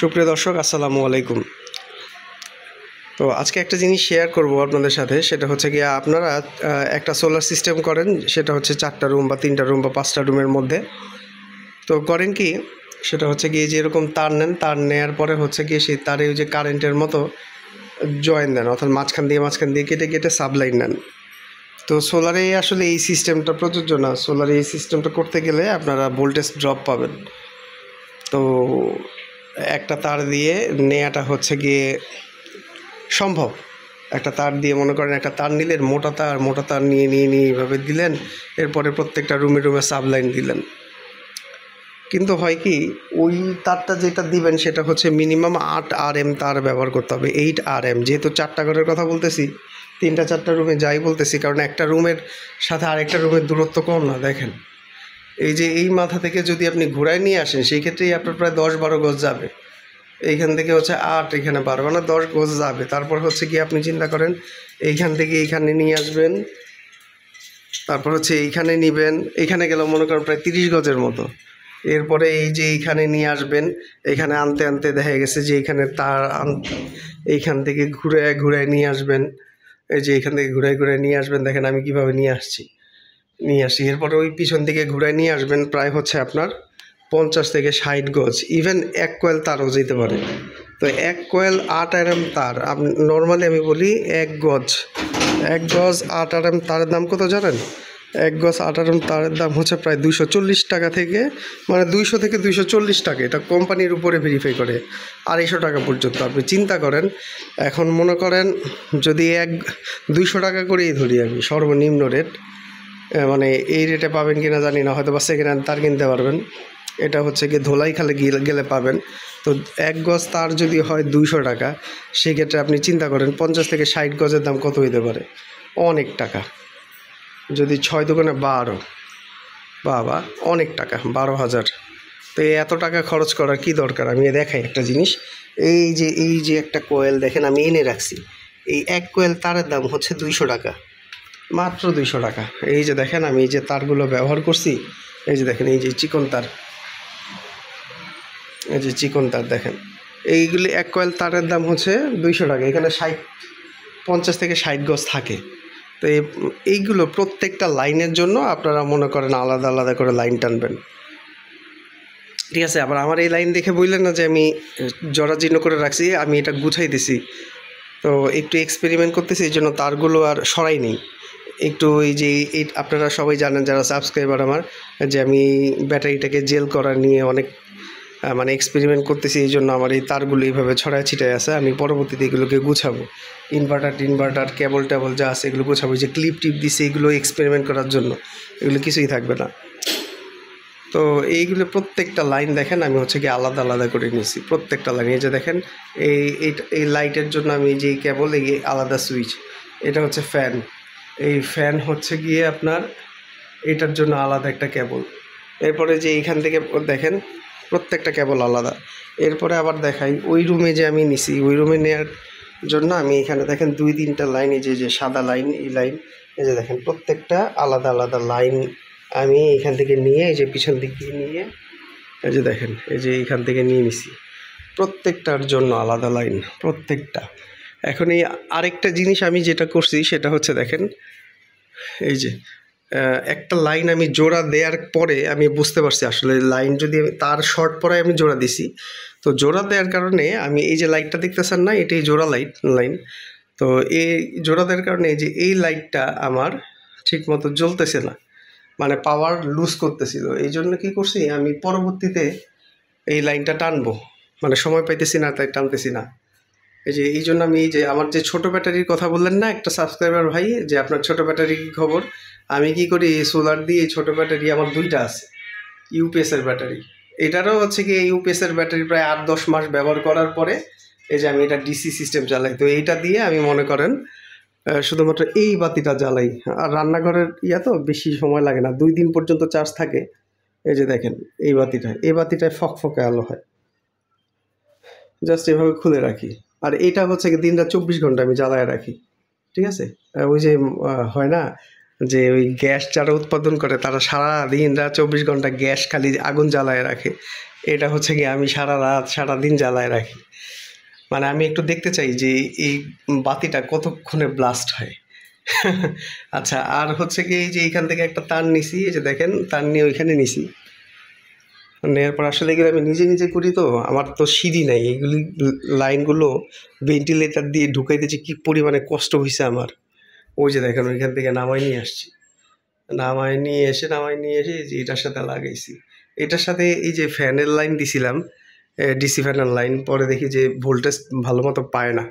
সুপ্রিয় দর্শক আসসালামু আলাইকুম তো আজকে একটা জিনিস শেয়ার করব আপনাদের সাথে সেটা হচ্ছে গিয়ে আপনারা একটা সোলার সিস্টেম করেন সেটা হচ্ছে চারটা রুম বা তিনটা রুম বা পাঁচটা রুমের মধ্যে তো করেন কি সেটা হচ্ছে গিয়ে যেরকম তার নেন তার নেয়ার পরে হচ্ছে গিয়ে সেই তারে ওই যে কারেন্টের মতো জয়েন দেন অর্থাৎ মাঝখান দিয়ে মাঝখান দিয়ে কেটে কেটে সাবলাইন নেন তো সোলারে আসলে এই সিস্টেমটা প্রযোজ্য না সোলারে এই সিস্টেমটা করতে গেলে আপনারা ভোল্টেজ ড্রপ পাবেন তো একটা তার দিয়ে নেয়াটা হচ্ছে গিয়ে সম্ভব একটা তার দিয়ে মনে করেন একটা তার নিলেন মোটা তার মোটা তার নিয়ে নিয়ে নিয়ে এইভাবে দিলেন এরপরে প্রত্যেকটা রুমে রুমে সাবলাইন দিলেন কিন্তু হয় কি ওই তারটা যেটা দিবেন সেটা হচ্ছে মিনিমাম আট আর এম তার ব্যবহার করতে হবে এইট আর এম যেহেতু চারটা ঘরের কথা বলতেছি তিনটা চারটা রুমে যাই বলতেছি কারণ একটা রুমের সাথে আরেকটা রুমের দূরত্ব কম না দেখেন এই যে এই মাথা থেকে যদি আপনি ঘুরাই নিয়ে আসেন সেই ক্ষেত্রেই আপনার প্রায় দশ বারো গজ যাবে এইখান থেকে হচ্ছে আট এখানে বারো মানে দশ গজ যাবে তারপর হচ্ছে কি আপনি চিন্তা করেন এইখান থেকে এইখানে নিয়ে আসবেন তারপর হচ্ছে এইখানে নিবেন এখানে গেল মনে করেন প্রায় তিরিশ গজের মতো এরপরে এই যে এইখানে নিয়ে আসবেন এখানে আনতে আনতে দেখা গেছে যে এখানে তার আন এইখান থেকে ঘুরে ঘুরে নিয়ে আসবেন এই যে এখান থেকে ঘুরে ঘুরে নিয়ে আসবেন দেখেন আমি কিভাবে নিয়ে আসছি নিয়ে আসি এরপরে ওই পিছন দিকে ঘুরে নিয়ে আসবেন প্রায় হচ্ছে আপনার পঞ্চাশ থেকে ষাট গজ ইভেন এক কোয়েল তারও যেতে পারে তো এক কোয়েল আট আর এম তার নর্মালি আমি বলি এক গজ এক গজ আট আর এম তারের দাম কত জানেন এক গজ আট আর এম তারের দাম হচ্ছে প্রায় দুশো চল্লিশ টাকা থেকে মানে দুইশো থেকে দুইশো চল্লিশ টাকা এটা কোম্পানির উপরে ভেরিফাই করে আড়াইশো টাকা পর্যন্ত আপনি চিন্তা করেন এখন মনে করেন যদি এক দুইশো টাকা করেই ধরি আমি সর্বনিম্ন রেট মানে এই রেটে পাবেন কিনা জানি না হয়তো বা সেকেন্ড হ্যান্ড তার কিনতে পারবেন এটা হচ্ছে গিয়ে ধোলাই খালে গেলে পাবেন তো এক গজ তার যদি হয় দুইশো টাকা সেক্ষেত্রে আপনি চিন্তা করেন পঞ্চাশ থেকে ষাট গজের দাম কত হইতে পারে অনেক টাকা যদি ছয় দোকানে বারো বাবা অনেক টাকা বারো হাজার তো এত টাকা খরচ করার কি দরকার আমি দেখাই একটা জিনিস এই যে এই যে একটা কোয়েল দেখেন আমি এনে রাখছি এই এক কোয়েল তারের দাম হচ্ছে দুইশো টাকা মাত্র দুইশো টাকা এই যে দেখেন আমি এই যে তারগুলো ব্যবহার করছি এই যে দেখেন এই যে চিকন তার এই যে চিকন তার দেখেন এইগুলি এক কয়েল তারের দাম হচ্ছে দুইশো টাকা এখানে ষাট পঞ্চাশ থেকে ষাট গজ থাকে তো এইগুলো প্রত্যেকটা লাইনের জন্য আপনারা মনে করেন আলাদা আলাদা করে লাইন টানবেন ঠিক আছে আবার আমার এই লাইন দেখে বললেন না যে আমি জরাজীর্ণ করে রাখছি আমি এটা গুছাই দিছি তো একটু এক্সপেরিমেন্ট করতেছি এই জন্য তারগুলো আর সরাই নেই একটু এই যে আপনারা সবাই জানেন যারা সাবস্ক্রাইবার আমার যে আমি ব্যাটারিটাকে জেল করা নিয়ে অনেক মানে এক্সপেরিমেন্ট করতেছি এই জন্য আমার এই তারগুলো এইভাবে ছড়ায় ছিটায় আছে আমি পরবর্তীতে এগুলোকে গুছাবো ইনভার্টার ইনভার্টার কেবল টেবল যা আছে এগুলো গুছাবো যে ক্লিপ টিপ দিছে এগুলো এক্সপেরিমেন্ট করার জন্য এগুলো কিছুই থাকবে না তো এইগুলো প্রত্যেকটা লাইন দেখেন আমি হচ্ছে কি আলাদা আলাদা করে নিয়েছি প্রত্যেকটা লাইন এই যে দেখেন এই এই লাইটের জন্য আমি যে কেবল এই আলাদা সুইচ এটা হচ্ছে ফ্যান এই ফ্যান হচ্ছে গিয়ে আপনার এটার জন্য আলাদা একটা কেবল এরপরে যে এইখান থেকে দেখেন প্রত্যেকটা কেবল আলাদা এরপরে আবার দেখাই ওই রুমে যে আমি নিছি ওই রুমে নেওয়ার জন্য আমি এখানে দেখেন দুই তিনটা লাইন এই যে যে সাদা লাইন এই লাইন এই যে দেখেন প্রত্যেকটা আলাদা আলাদা লাইন আমি এখান থেকে নিয়ে এই যে পিছন দিক দিয়ে নিয়ে এই যে দেখেন এই যে এইখান থেকে নিয়ে নিছি প্রত্যেকটার জন্য আলাদা লাইন প্রত্যেকটা এখন এই আরেকটা জিনিস আমি যেটা করছি সেটা হচ্ছে দেখেন এই যে একটা লাইন আমি জোড়া দেওয়ার পরে আমি বুঝতে পারছি আসলে লাইন যদি আমি তার শর্ট পরায় আমি জোড়া দিছি তো জোড়া দেওয়ার কারণে আমি এই যে লাইটটা দেখতেছেন না এটাই জোড়া লাইট লাইন তো এই জোড়া দেওয়ার কারণে যে এই লাইটটা আমার ঠিকমতো জ্বলতেছে না মানে পাওয়ার লুজ করতেছিল এই জন্য কী করছি আমি পরবর্তীতে এই লাইনটা টানবো মানে সময় পাইতেছি না তাই টানতেছি না এই যে এই জন্য আমি এই যে আমার যে ছোট ব্যাটারির কথা বললেন না একটা সাবস্ক্রাইবার ভাই যে আপনার ছোট ব্যাটারি কী খবর আমি কি করি সোলার দিয়ে ছোট ব্যাটারি আমার দুইটা আছে ইউপিএসের ব্যাটারি এটারও হচ্ছে কি ইউপিএসের ব্যাটারি প্রায় আট দশ মাস ব্যবহার করার পরে এই যে আমি এটা ডিসি সিস্টেম চালাই তো এইটা দিয়ে আমি মনে করেন শুধুমাত্র এই বাতিটা জ্বালাই আর রান্নাঘরের ইয়া তো বেশি সময় লাগে না দুই দিন পর্যন্ত চার্জ থাকে এই যে দেখেন এই বাতিটা এই বাতিটায় ফকফকে আলো হয় জাস্ট এভাবে খুলে রাখি আর এটা হচ্ছে দিনটা চব্বিশ ঘন্টা আমি জ্বালায় রাখি ঠিক আছে ওই যে হয় না যে ওই গ্যাস যারা উৎপাদন করে তারা সারা দিন রাত চব্বিশ ঘন্টা গ্যাস খালি আগুন জ্বালায় রাখে এটা হচ্ছে কি আমি সারা রাত সারা দিন জ্বালায় রাখি মানে আমি একটু দেখতে চাই যে এই বাতিটা কতক্ষণে ব্লাস্ট হয় আচ্ছা আর হচ্ছে কি যে এইখান থেকে একটা তার নিছি এই যে দেখেন তার নিয়ে ওইখানে নিছি নেওয়ার পর আসলে এগুলো আমি নিজে নিজে করি তো আমার তো সিঁড়ি নাই এগুলি লাইনগুলো ভেন্টিলেটার দিয়ে ঢুকাই যে কী পরিমাণে কষ্ট হয়েছে আমার ওই যে দেখেন ওইখান থেকে নামাই নিয়ে আসছি নামাই নিয়ে এসে নামাই নিয়ে এসে যে এটার সাথে লাগাইছি এটার সাথে এই যে ফ্যানের লাইন দিছিলাম ডিসি ফ্যানের লাইন পরে দেখি যে ভোল্টেজ ভালো মতো পায় না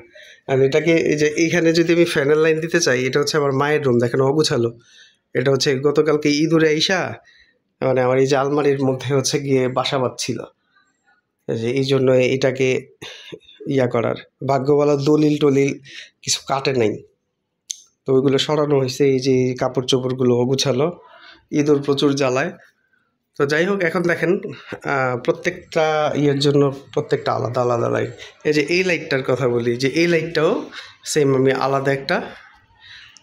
আর এটাকে এই যে এইখানে যদি আমি ফ্যানের লাইন দিতে চাই এটা হচ্ছে আমার মায়ের রুম দেখেন অগুছালো এটা হচ্ছে গতকালকে ইঁদুরে আইসা মানে আমার এই যে আলমারির মধ্যে হচ্ছে গিয়ে বাসা বাঁধছিল যে এই জন্য এটাকে ইয়া করার ভাগ্য বলা দলিল টলিল কিছু কাটে নাই তো ওইগুলো সরানো হয়েছে এই যে কাপড় চোপড়গুলো গুছালো ইঁদুর প্রচুর জ্বালায় তো যাই হোক এখন দেখেন প্রত্যেকটা ইয়ের জন্য প্রত্যেকটা আলাদা আলাদা লাইট এই যে এই লাইটটার কথা বলি যে এই লাইটটাও সেম আমি আলাদা একটা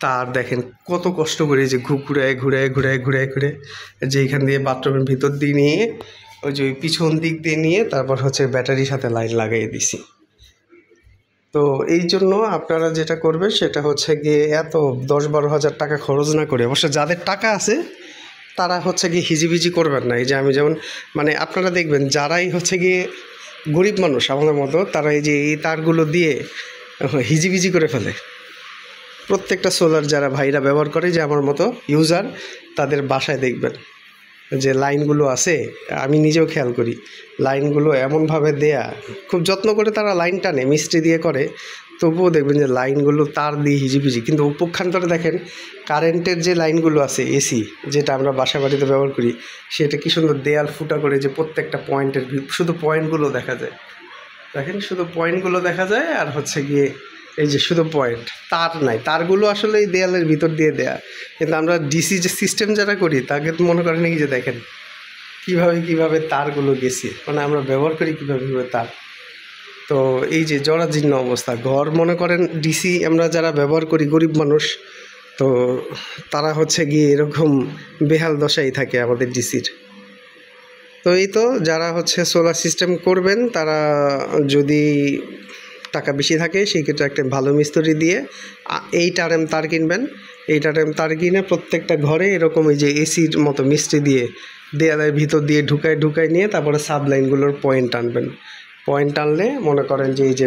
তার দেখেন কত কষ্ট করে যে ঘুরায় ঘুরায় ঘুরায় ঘুরায় ঘুরে যে এখান দিয়ে বাথরুমের ভিতর দিয়ে নিয়ে ওই যে ওই পিছন দিক দিয়ে নিয়ে তারপর হচ্ছে ব্যাটারির সাথে লাইন লাগিয়ে দিছি তো এই জন্য আপনারা যেটা করবে সেটা হচ্ছে গিয়ে এত দশ বারো হাজার টাকা খরচ না করে অবশ্য যাদের টাকা আছে তারা হচ্ছে গিয়ে হিজিবিজি করবেন না এই যে আমি যেমন মানে আপনারা দেখবেন যারাই হচ্ছে গিয়ে গরিব মানুষ আমাদের মতো তারা এই যে এই তারগুলো দিয়ে হিজিবিজি করে ফেলে প্রত্যেকটা সোলার যারা ভাইরা ব্যবহার করে যে আমার মতো ইউজার তাদের বাসায় দেখবেন যে লাইনগুলো আছে আমি নিজেও খেয়াল করি লাইনগুলো এমনভাবে দেয়া খুব যত্ন করে তারা লাইন টানে মিস্ত্রি দিয়ে করে তবুও দেখবেন যে লাইনগুলো তার দিয়ে হিজিপিজি কিন্তু উপক্ষান্তরে দেখেন কারেন্টের যে লাইনগুলো আছে এসি যেটা আমরা বাসা বাড়িতে ব্যবহার করি সেটা কি সুন্দর দেয়াল ফুটা করে যে প্রত্যেকটা পয়েন্টের শুধু পয়েন্টগুলো দেখা যায় দেখেন শুধু পয়েন্টগুলো দেখা যায় আর হচ্ছে গিয়ে এই যে শুধু পয়েন্ট তার নাই তারগুলো আসলে এই দেয়ালের ভিতর দিয়ে দেয়া কিন্তু আমরা ডিসি যে সিস্টেম যারা করি তাকে তো মনে করেন কি যে দেখেন কিভাবে কিভাবে তারগুলো গেছি মানে আমরা ব্যবহার করি কীভাবে কীভাবে তার তো এই যে জরাজীর্ণ অবস্থা ঘর মনে করেন ডিসি আমরা যারা ব্যবহার করি গরিব মানুষ তো তারা হচ্ছে গিয়ে এরকম বেহাল দশাই থাকে আমাদের ডিসির তো এই তো যারা হচ্ছে সোলার সিস্টেম করবেন তারা যদি টাকা বেশি থাকে সেই ক্ষেত্রে একটা ভালো মিস্ত্রি দিয়ে এই টারেম তার কিনবেন এই টারেম তার কিনে প্রত্যেকটা ঘরে এরকম এই যে এসির মতো মিস্ত্রি দিয়ে দেয়ালের ভিতর দিয়ে ঢুকায় ঢুকায় নিয়ে তারপরে সাবলাইনগুলোর পয়েন্ট আনবেন পয়েন্ট আনলে মনে করেন যে এই যে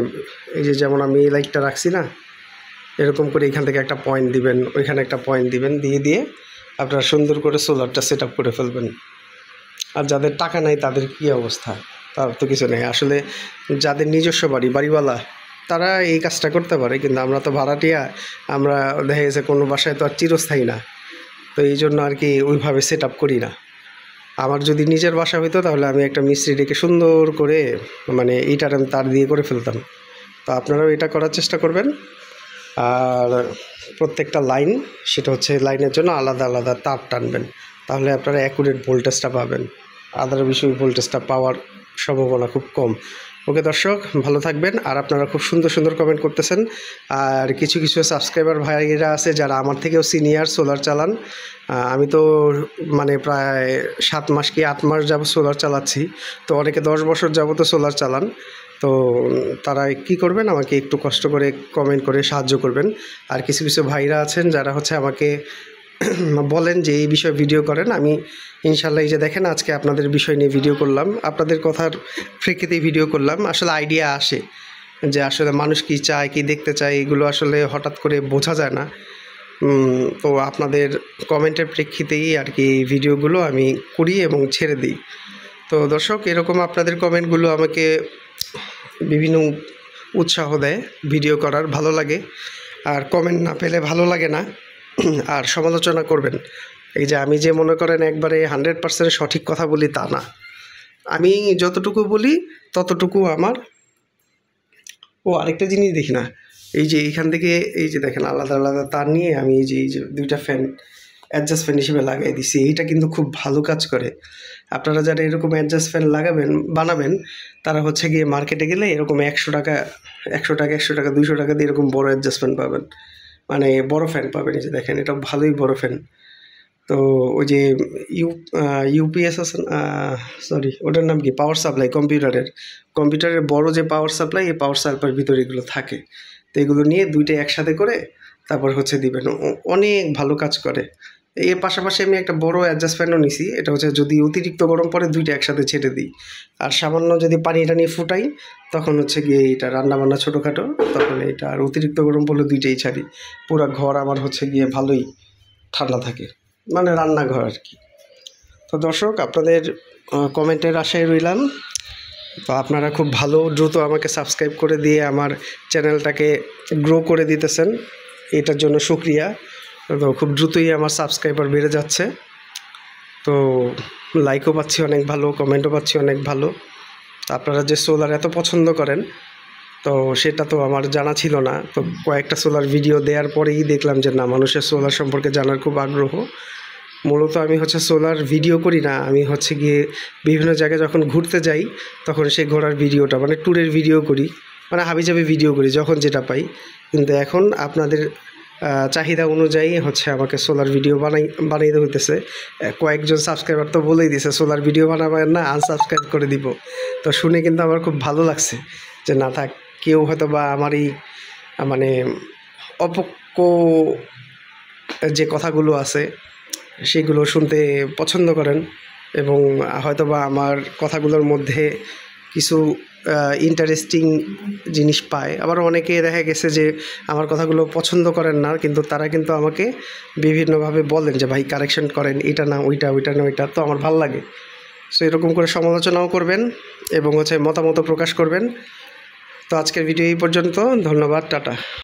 এই যে যেমন আমি এই লাইটটা রাখছি না এরকম করে এখান থেকে একটা পয়েন্ট দিবেন ওইখানে একটা পয়েন্ট দিবেন দিয়ে দিয়ে আপনারা সুন্দর করে সোলারটা সেট করে ফেলবেন আর যাদের টাকা নাই তাদের কি অবস্থা তার তো কিছু নেই আসলে যাদের নিজস্ব বাড়ি বাড়িওয়ালা তারা এই কাজটা করতে পারে কিন্তু আমরা তো ভাড়াটিয়া আমরা দেখা গেছে কোনো বাসায় তো আর চিরস্থায়ী না তো এই জন্য আর কি ওইভাবে সেট আপ করি না আমার যদি নিজের বাসা হইতো তাহলে আমি একটা মিস্ত্রি ডেকে সুন্দর করে মানে এইটার আমি তার দিয়ে করে ফেলতাম তো আপনারাও এটা করার চেষ্টা করবেন আর প্রত্যেকটা লাইন সেটা হচ্ছে লাইনের জন্য আলাদা আলাদা তার টানবেন তাহলে আপনারা অ্যাকুরেট ভোল্টেজটা পাবেন আদার বিষয় ভোল্টেজটা পাওয়ার সম্ভাবনা খুব কম ওকে দর্শক ভালো থাকবেন আর আপনারা খুব সুন্দর সুন্দর কমেন্ট করতেছেন আর কিছু কিছু সাবস্ক্রাইবার ভাইয়েরা আছে যারা আমার থেকেও সিনিয়র সোলার চালান আমি তো মানে প্রায় সাত মাস কি আট মাস যাব সোলার চালাচ্ছি তো অনেকে দশ বছর তো সোলার চালান তো তারা কি করবেন আমাকে একটু কষ্ট করে কমেন্ট করে সাহায্য করবেন আর কিছু কিছু ভাইরা আছেন যারা হচ্ছে আমাকে বলেন যে এই বিষয়ে ভিডিও করেন আমি ইনশাল্লাহ এই যে দেখেন আজকে আপনাদের বিষয় নিয়ে ভিডিও করলাম আপনাদের কথার প্রেক্ষিতে ভিডিও করলাম আসলে আইডিয়া আসে যে আসলে মানুষ কি চায় কি দেখতে চায় এগুলো আসলে হঠাৎ করে বোঝা যায় না তো আপনাদের কমেন্টের প্রেক্ষিতেই আর কি ভিডিওগুলো আমি করি এবং ছেড়ে দিই তো দর্শক এরকম আপনাদের কমেন্টগুলো আমাকে বিভিন্ন উৎসাহ দেয় ভিডিও করার ভালো লাগে আর কমেন্ট না পেলে ভালো লাগে না আর সমালোচনা করবেন এই যে আমি যে মনে করেন একবারে হান্ড্রেড পার্সেন্ট সঠিক কথা বলি তা না আমি যতটুকু বলি ততটুকু আমার ও আরেকটা জিনিস দেখি না এই যে এইখান থেকে এই যে দেখেন আলাদা আলাদা তার নিয়ে আমি এই যে এই যে দুইটা ফ্যান অ্যাডজাস্ট ফ্যান হিসেবে লাগাই দিছি এইটা কিন্তু খুব ভালো কাজ করে আপনারা যারা এরকম অ্যাডজাস্ট ফ্যান লাগাবেন বানাবেন তারা হচ্ছে গিয়ে মার্কেটে গেলে এরকম একশো টাকা একশো টাকা একশো টাকা দুশো টাকা দিয়ে এরকম বড় অ্যাডজাস্ট ফ্যান পাবেন মানে বড় ফ্যান পাবেন যে দেখেন এটা ভালোই বড় ফ্যান তো ওই যে ইউ ইউপিএস আছে সরি ওটার নাম কি পাওয়ার সাপ্লাই কম্পিউটারের কম্পিউটারের বড় যে পাওয়ার সাপ্লাই এই পাওয়ার সাপ্লাইয়ের ভিতরে এগুলো থাকে তো এগুলো নিয়ে দুইটা একসাথে করে তারপর হচ্ছে দিবেন অনেক ভালো কাজ করে এর পাশাপাশি আমি একটা বড় অ্যাডজাস্টমেন্টও নিছি এটা হচ্ছে যদি অতিরিক্ত গরম পড়ে দুইটা একসাথে ছেটে দিই আর সামান্য যদি পানি টানি ফুটাই তখন হচ্ছে গিয়ে এটা রান্নাবান্না ছোটোখাটো তখন এটা আর অতিরিক্ত গরম পড়লে দুইটাই ছাড়ি পুরো ঘর আমার হচ্ছে গিয়ে ভালোই ঠান্ডা থাকে মানে রান্নাঘর আর কি তো দর্শক আপনাদের কমেন্টের আশায় রইলাম তো আপনারা খুব ভালো দ্রুত আমাকে সাবস্ক্রাইব করে দিয়ে আমার চ্যানেলটাকে গ্রো করে দিতেছেন এটার জন্য সুক্রিয়া তো খুব দ্রুতই আমার সাবস্ক্রাইবার বেড়ে যাচ্ছে তো লাইকও পাচ্ছি অনেক ভালো কমেন্টও পাচ্ছি অনেক ভালো আপনারা যে সোলার এত পছন্দ করেন তো সেটা তো আমার জানা ছিল না তো কয়েকটা সোলার ভিডিও দেওয়ার পরেই দেখলাম যে না মানুষের সোলার সম্পর্কে জানার খুব আগ্রহ মূলত আমি হচ্ছে সোলার ভিডিও করি না আমি হচ্ছে গিয়ে বিভিন্ন জায়গায় যখন ঘুরতে যাই তখন সেই ঘোরার ভিডিওটা মানে ট্যুরের ভিডিও করি মানে হাবিজাবি ভিডিও করি যখন যেটা পাই কিন্তু এখন আপনাদের চাহিদা অনুযায়ী হচ্ছে আমাকে সোলার ভিডিও বানাই বানিয়ে দেওয়া হইতেছে কয়েকজন সাবস্ক্রাইবার তো বলেই দিছে সোলার ভিডিও বানাবেন না আনসাবস্ক্রাইব করে দিব তো শুনে কিন্তু আমার খুব ভালো লাগছে যে না থাক কেউ হয়তো বা আমারই মানে অপক্ষ যে কথাগুলো আছে সেগুলো শুনতে পছন্দ করেন এবং হয়তোবা আমার কথাগুলোর মধ্যে কিছু ইন্টারেস্টিং জিনিস পায় আবার অনেকে দেখা গেছে যে আমার কথাগুলো পছন্দ করেন না কিন্তু তারা কিন্তু আমাকে বিভিন্নভাবে বলেন যে ভাই কারেকশন করেন এটা না ওইটা ওইটা না ওইটা তো আমার ভাল লাগে সো এরকম করে সমালোচনাও করবেন এবং হচ্ছে মতামত প্রকাশ করবেন তো আজকের ভিডিও এই পর্যন্ত ধন্যবাদ টাটা